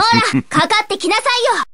ほら、かかってきなさいよ